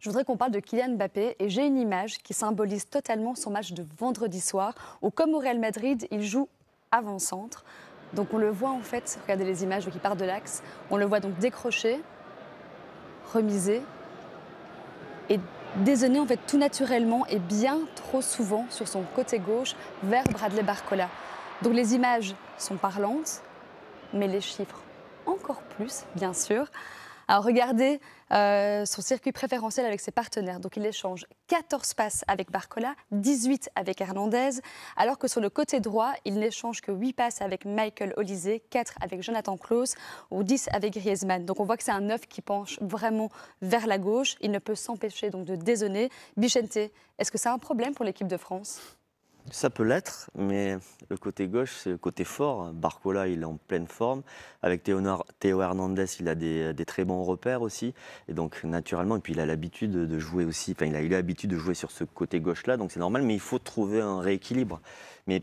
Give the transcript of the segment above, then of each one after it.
Je voudrais qu'on parle de Kylian Mbappé et j'ai une image qui symbolise totalement son match de vendredi soir où, comme au Real Madrid, il joue avant-centre. Donc on le voit en fait, regardez les images qui part de l'axe, on le voit donc décrocher, remiser et désonner en fait tout naturellement et bien trop souvent sur son côté gauche vers Bradley Barcola. Donc les images sont parlantes, mais les chiffres encore plus, bien sûr. Alors regardez euh, son circuit préférentiel avec ses partenaires. Donc il échange 14 passes avec Barcola, 18 avec Hernandez, alors que sur le côté droit, il n'échange que 8 passes avec Michael Olysée, 4 avec Jonathan Klaus ou 10 avec Griezmann. Donc on voit que c'est un neuf qui penche vraiment vers la gauche. Il ne peut s'empêcher donc de dézonner. Bichente, est-ce que c'est un problème pour l'équipe de France ça peut l'être, mais le côté gauche, c'est le côté fort. Barcola, il est en pleine forme. Avec Théo Hernandez, il a des, très bons repères aussi. Et donc, naturellement, et puis il a l'habitude de jouer aussi, enfin, il a eu l'habitude de jouer sur ce côté gauche-là, donc c'est normal, mais il faut trouver un rééquilibre. Mais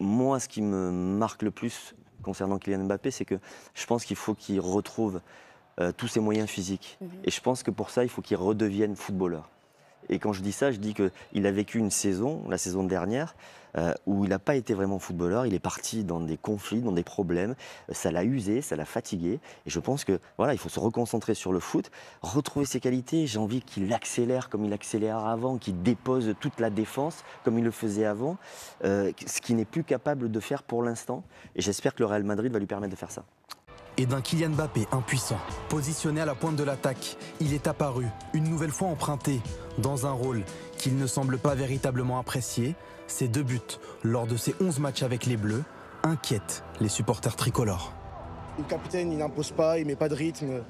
moi, ce qui me marque le plus concernant Kylian Mbappé, c'est que je pense qu'il faut qu'il retrouve euh, tous ses moyens physiques. Mhm. Et je pense que pour ça, il faut qu'il redevienne footballeur. Et quand je dis ça, je dis qu'il a vécu une saison, la saison dernière, euh, où il n'a pas été vraiment footballeur. Il est parti dans des conflits, dans des problèmes. Euh, ça l'a usé, ça l'a fatigué. Et je pense que voilà, il faut se reconcentrer sur le foot, retrouver ses qualités. J'ai envie qu'il accélère comme il accélère avant, qu'il dépose toute la défense comme il le faisait avant, euh, ce qu'il n'est plus capable de faire pour l'instant. Et j'espère que le Real Madrid va lui permettre de faire ça et d'un Kylian Mbappé impuissant. Positionné à la pointe de l'attaque, il est apparu, une nouvelle fois emprunté, dans un rôle qu'il ne semble pas véritablement apprécier. Ses deux buts, lors de ses 11 matchs avec les Bleus, inquiètent les supporters tricolores. Le capitaine, il n'impose pas, il met pas de rythme.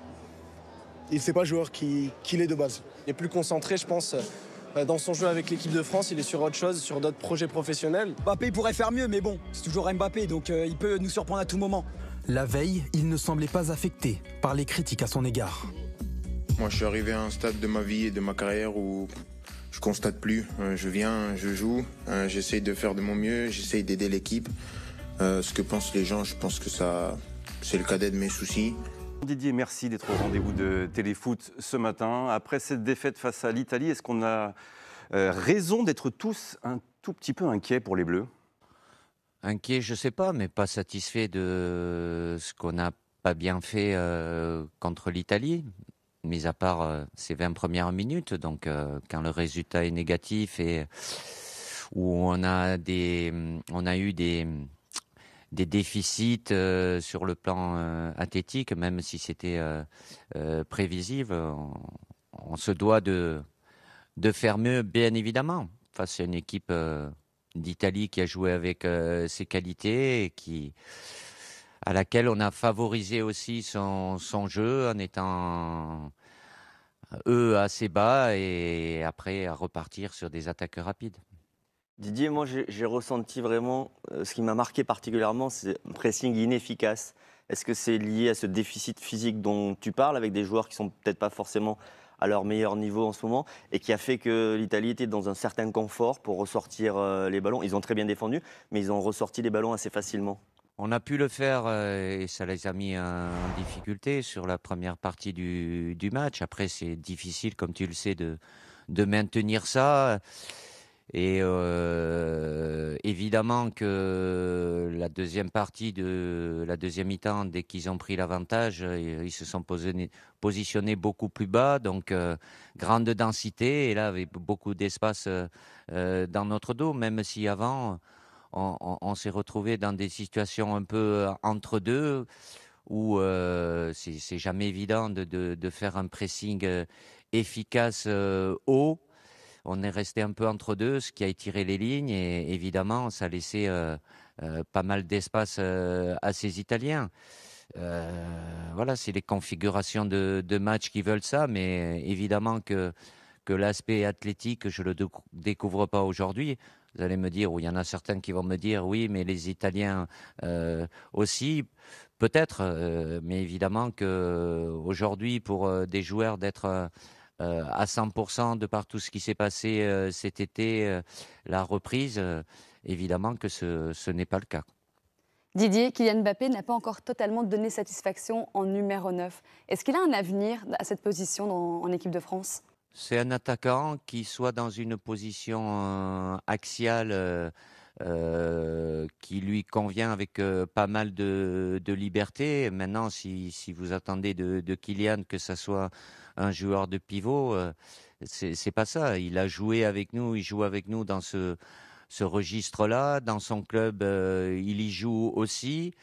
Il ne sait pas joueur qu'il qui est de base. Il est plus concentré, je pense, euh, dans son jeu avec l'équipe de France, il est sur autre chose, sur d'autres projets professionnels. Mbappé pourrait faire mieux, mais bon, c'est toujours Mbappé, donc euh, il peut nous surprendre à tout moment. La veille, il ne semblait pas affecté par les critiques à son égard. Moi, je suis arrivé à un stade de ma vie et de ma carrière où je constate plus. Euh, je viens, je joue, euh, j'essaye de faire de mon mieux, j'essaye d'aider l'équipe. Euh, ce que pensent les gens, je pense que ça, c'est le cadet de mes soucis. Didier, merci d'être au rendez-vous de Téléfoot ce matin. Après cette défaite face à l'Italie, est-ce qu'on a raison d'être tous un tout petit peu inquiets pour les Bleus Inquiet, je sais pas, mais pas satisfait de ce qu'on n'a pas bien fait euh, contre l'Italie, mis à part euh, ces 20 premières minutes. Donc, euh, quand le résultat est négatif et où on a des, on a eu des déficits sur le plan athlétique, même si c'était prévisible, on, se doit de de faire mieux, bien évidemment, face à une équipe d'Italie qui a joué avec euh, ses qualités et qui, à laquelle on a favorisé aussi son, jeu en étant euh, eux assez bas et après à repartir sur des attaques rapides. Didier, moi j'ai ressenti vraiment euh, ce qui m'a marqué particulièrement, c'est un pressing inefficace. Est-ce que c'est lié à ce déficit physique dont tu parles avec des joueurs qui sont peut-être pas forcément à leur meilleur niveau en ce moment et qui a fait que l'Italie était dans un certain confort pour ressortir euh, les ballons. Ils ont très bien défendu, mais ils ont ressorti les ballons assez facilement. On a pu le faire euh, et ça les a mis en difficulté sur la première partie du, du match. Après, c'est difficile, comme tu le sais, de, de maintenir ça. Et euh, évidemment que la deuxième partie de la deuxième mi-temps, dès qu'ils ont pris l'avantage, euh, ils se sont positionnés beaucoup plus bas, donc euh, grande densité, et là avec beaucoup d'espace dans notre dos, même si avant on, s'est retrouvé dans des situations un peu entre deux où c'est jamais évident de, faire un pressing efficace haut on est resté un peu entre deux, ce qui a étiré les lignes et évidemment, ça a laissé euh, euh, pas mal d'espace euh, à ces Italiens. voilà, c'est les configurations de, de matchs qui veulent ça, mais évidemment que, que l'aspect athlétique, je ne le découvre pas aujourd'hui. Vous allez me dire, ou il y en a certains qui vont me dire, oui, mais les Italiens aussi, peut-être, mais évidemment qu'aujourd'hui, pour des joueurs d'être... Euh, à 100% de par tout ce qui s'est passé euh, cet été, euh, la reprise, évidemment que ce, n'est pas le cas. Didier, Kylian Mbappé n'a pas encore totalement donné satisfaction en numéro 9. Est-ce qu'il a un avenir à cette position dans, en équipe de France C'est un attaquant qui soit dans une position axiale euh, qui lui convient avec euh, pas mal de, liberté. Maintenant, si, vous attendez de, Kylian que ça soit un joueur de pivot, euh, c'est pas ça. Il a joué avec nous, il joue avec nous dans ce, ce registre-là. Dans son club, il y joue aussi.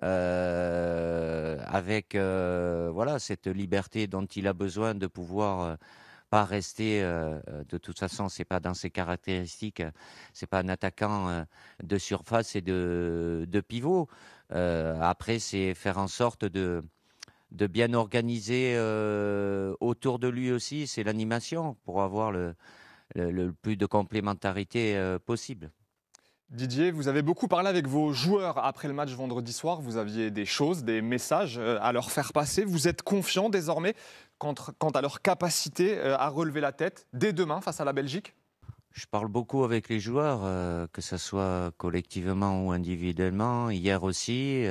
avec voilà cette liberté dont il a besoin de pouvoir rester. Euh, de toute façon, c'est pas dans ses caractéristiques. Euh, c'est pas un attaquant euh, de surface et de, pivot. après, c'est faire en sorte de de bien organiser autour de lui aussi. C'est l'animation pour avoir le plus de complémentarité possible. Didier, vous avez beaucoup parlé avec vos joueurs après le match vendredi soir. Vous aviez des choses, des messages euh, à leur faire passer. Vous êtes confiant désormais quant à leur capacité euh, à relever la tête dès demain face à la Belgique je parle beaucoup avec les joueurs, euh, que ce soit collectivement ou individuellement. Hier aussi,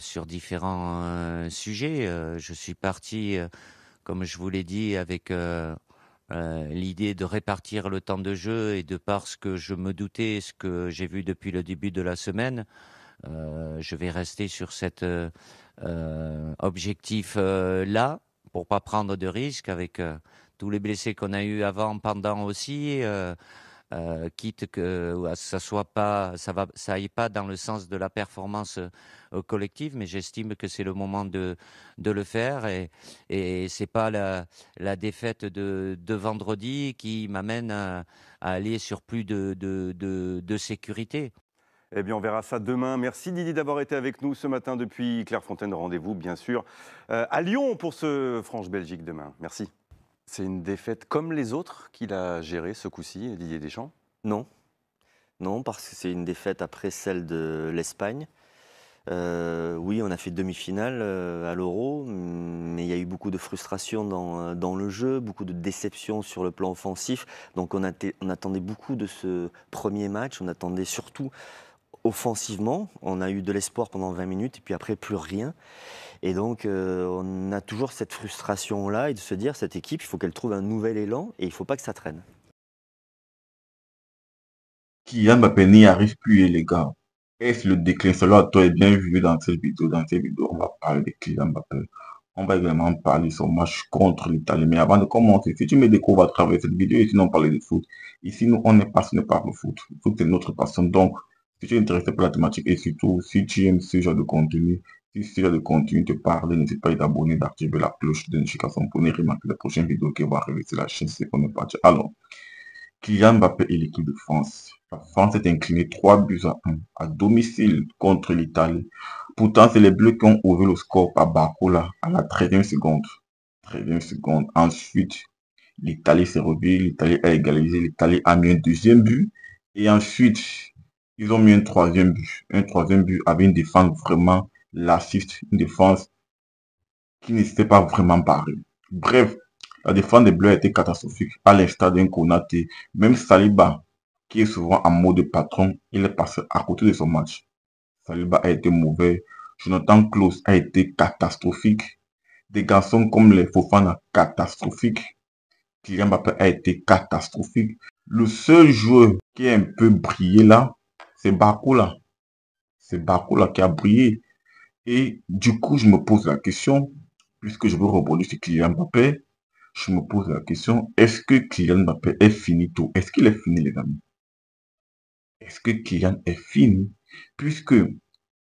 sur différents sujets, je suis parti, comme je vous l'ai dit, avec euh, l'idée de répartir le temps de jeu et de parce que je me doutais, ce que j'ai vu depuis le début de la semaine, euh, je vais rester sur cet euh, objectif-là pour pas prendre de risques avec tous les blessés qu'on a eu avant, pendant aussi. Euh, quitte euh, que ça soit pas, ça va, ça aille pas dans le sens de la performance euh, collective, mais j'estime que c'est le moment de de le faire et et c'est pas la la défaite de de vendredi qui m'amène à, aller sur plus de de, de, sécurité. Eh bien, on verra ça demain. Merci Didier d'avoir été avec nous ce matin depuis Clairefontaine. Rendez-vous, bien sûr, à Lyon pour ce franche belgique demain. Merci. C'est une défaite comme les autres qu'il a gérée ce coup-ci, Didier Deschamps Non. Non, parce que c'est une défaite après celle de l'Espagne. Euh, oui, on a fait demi-finale euh, à l'Euro, mais il y a eu beaucoup de frustration euh, dans, le jeu, beaucoup de déception sur le plan offensif. Donc on, on attendait beaucoup de ce premier match, on attendait surtout offensivement. On a eu de l'espoir pendant 20 minutes et puis après plus rien. Et donc, euh, on a toujours cette frustration-là et de se dire, cette équipe, il faut qu'elle trouve un nouvel élan et il ne faut pas que ça traîne. Kylian Mbappé n'y arrive plus, eh, les gars. Est-ce le déclin Cela, toi, est bien vu dans cette vidéo. Dans cette vidéo, on va parler de Kylian Mbappé. On va également parler de son match contre l'Italie. Mais avant de commencer, si tu me découvres à travers cette vidéo, et sinon, on parler de foot. Ici, nous, on est passionné par le foot. Le foot, c'est notre passion. Donc, si tu es intéressé par la thématique et surtout si tu aimes ce genre de contenu, si tu de contenu te parler, n'hésite pas à t'abonner, d'activer la cloche de notification pour ne remarquer les prochaines vidéos qui va arriver sur la chaîne. C'est qu'on est parti. Alors, Kylian Mbappé et l'équipe de France. La France est inclinée 3 buts à 1 à domicile contre l'Italie. Pourtant, c'est les Bleus qui ont ouvert le score par Barcola à la 13e seconde. 13e seconde. Ensuite, l'Italie s'est revue. l'Italie a égalisé, l'Italie a mis un deuxième but. Et ensuite, ils ont mis un troisième but. Un troisième but avec une défense vraiment L'assiste, une défense qui n'était pas vraiment parue. Bref, la défense des Bleus a été catastrophique, à l'instar d'un Konaté. Même Saliba, qui est souvent en mode patron, il est passé à côté de son match. Saliba a été mauvais. Jonathan Klaus a été catastrophique. Des garçons comme les Fofana, catastrophiques. Kylian Mbappé a été catastrophique. Le seul joueur qui a un peu brillé là, c'est Bakula. C'est Bakula qui a brillé. Et du coup, je me pose la question, puisque je veux rebondir sur Kylian Mbappé, je me pose la question, est-ce que Kylian Mbappé est fini tout Est-ce qu'il est fini, les amis Est-ce que Kylian est fini Puisque,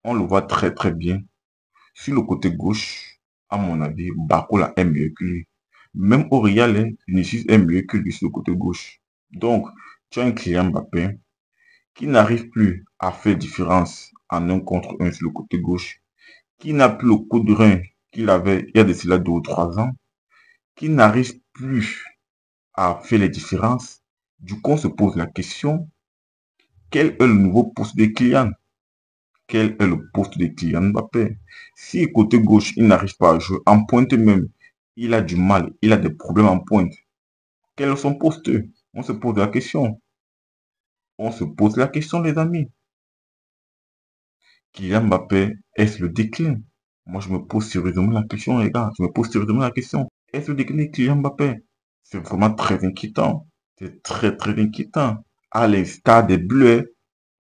on le voit très très bien, sur le côté gauche, à mon avis, Bakoula est mieux que lui. Même au Real, hein, Vinicius est mieux que lui sur le côté gauche. Donc, tu as un Kylian Mbappé qui n'arrive plus à faire différence en un contre un sur le côté gauche qui n'a plus le coup de rein qu'il avait il y a de cela deux ou trois ans, qui n'arrive plus à faire les différences, du coup on se pose la question, quel est le nouveau poste des clients Quel est le poste de client Mbappé Si côté gauche, il n'arrive pas à jouer, en pointe même, il a du mal, il a des problèmes en pointe. Quel est son poste On se pose la question. On se pose la question, les amis. Kylian Mbappé, est-ce le déclin Moi, je me pose sérieusement la question, les gars. Je me pose sérieusement la question. Est-ce le déclin de Kylian Mbappé C'est vraiment très inquiétant. C'est très, très inquiétant. À l'instar des Bleus,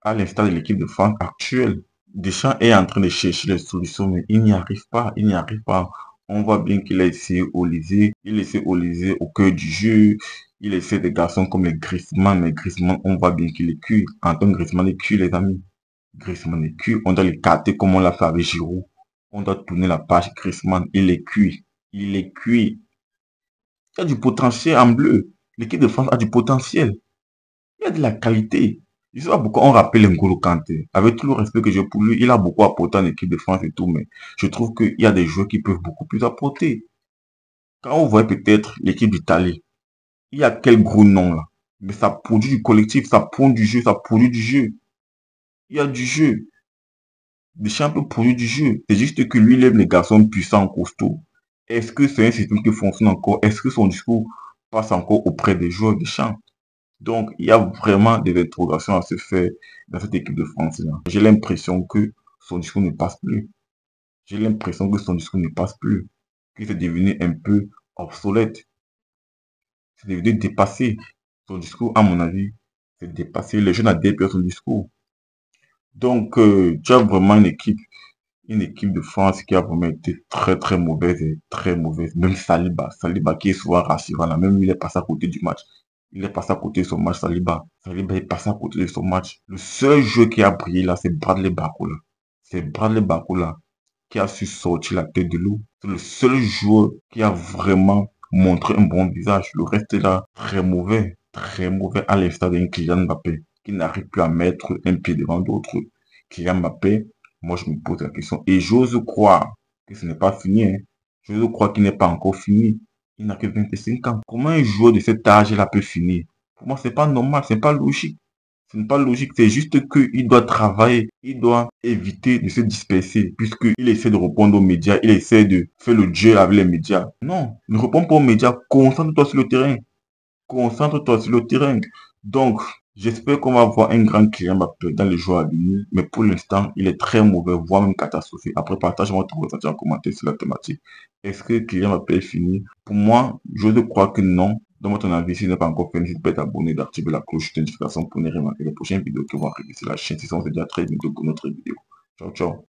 à l'instar de l'équipe de France actuelle, Deschamps est en train de chercher des solutions, mais il n'y arrive pas. Il n'y arrive pas. On voit bien qu'il a essayé Olysée. Il essaie Olysée au cœur du jeu. Il essaie des garçons comme les Griezmann. Mais Griezmann, on voit bien qu'il est cul. En tant que Griezmann est cul, les amis. Griezmann est cuit. On doit le gâter comme on l'a fait avec Giroud. On doit tourner la page. Griezmann, il est cuit. Il est cuit. Il y a du potentiel en bleu. L'équipe de France a du potentiel. Il y a de la qualité. Je sais pas on rappelle N'Golo Kanté. Avec tout le respect que j'ai pour lui, il a beaucoup apporté en équipe de France et tout, mais je trouve qu'il y a des joueurs qui peuvent beaucoup plus apporter. Quand on voit peut-être l'équipe d'Italie, il y a quel gros nom là. Mais ça produit du collectif, ça prend du jeu, ça produit du jeu. Il y a du jeu. Deschamps peut produire du jeu. C'est juste que lui, il aime les garçons puissants, costauds. Est-ce que c'est un système qui fonctionne encore Est-ce que son discours passe encore auprès des joueurs de champs Donc, il y a vraiment des interrogations à se faire dans cette équipe de france J'ai l'impression que son discours ne passe plus. J'ai l'impression que son discours ne passe plus. Qu'il est devenu un peu obsolète. C'est devenu dépassé. Son discours, à mon avis, c'est dépassé. Les jeunes à son discours. Donc, euh, tu as vraiment une équipe, une équipe de France qui a vraiment été très, très mauvaise et très mauvaise. Même Saliba, Saliba qui est souvent rassurant, là, même il est passé à côté du match. Il est passé à côté de son match, Saliba. Saliba est passé à côté de son match. Le seul jeu qui a brillé là, c'est Bradley Bakula. C'est Bradley Bakula qui a su sortir la tête de l'eau. C'est le seul joueur qui a vraiment montré un bon visage. Le reste est là, très mauvais. Très mauvais à l'instar d'un Kylian Mbappé qui n'arrive plus à mettre un pied devant d'autres. ma paix moi je me pose la question. Et j'ose croire que ce n'est pas fini. Hein. J'ose croire qu'il n'est pas encore fini. Il n'a que 25 ans. Comment un joueur de cet âge a peut finir Pour moi, c'est pas normal, c'est pas logique. Ce n'est pas logique, c'est juste qu'il doit travailler, il doit éviter de se disperser, puisqu'il essaie de répondre aux médias, il essaie de faire le jeu avec les médias. Non, ne réponds pas aux médias, concentre-toi sur le terrain. Concentre-toi sur le terrain. Donc, J'espère qu'on va voir un grand Kylian Mbappé dans les jours à venir, mais pour l'instant, il est très mauvais, voire même catastrophique. Après, partagez-moi votre ressenti en commentaire sur la thématique. Est-ce que Kylian Mbappé est fini Pour moi, je crois que non. Dans mon avis, si vous n'est pas encore fait, n'hésitez pas à t'abonner, d'activer la cloche de notification pour ne rien manquer les prochaines vidéos qui vont arriver sur la chaîne. Si ça, on se déjà très bientôt pour notre vidéo. Ciao, ciao.